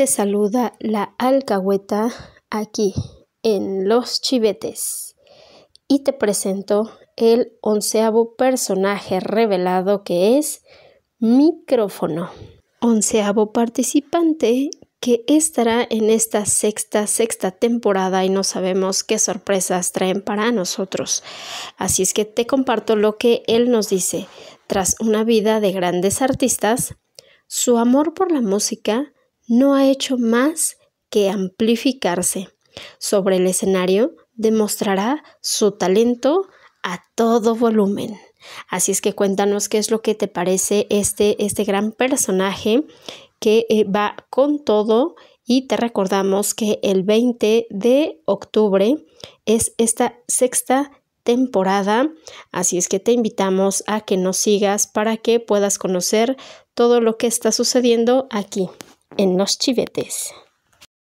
Te saluda la alcahueta aquí en Los Chivetes y te presento el onceavo personaje revelado que es micrófono. Onceavo participante que estará en esta sexta, sexta temporada y no sabemos qué sorpresas traen para nosotros. Así es que te comparto lo que él nos dice. Tras una vida de grandes artistas, su amor por la música no ha hecho más que amplificarse. Sobre el escenario demostrará su talento a todo volumen. Así es que cuéntanos qué es lo que te parece este, este gran personaje que eh, va con todo y te recordamos que el 20 de octubre es esta sexta temporada, así es que te invitamos a que nos sigas para que puedas conocer todo lo que está sucediendo aquí en los chivetes.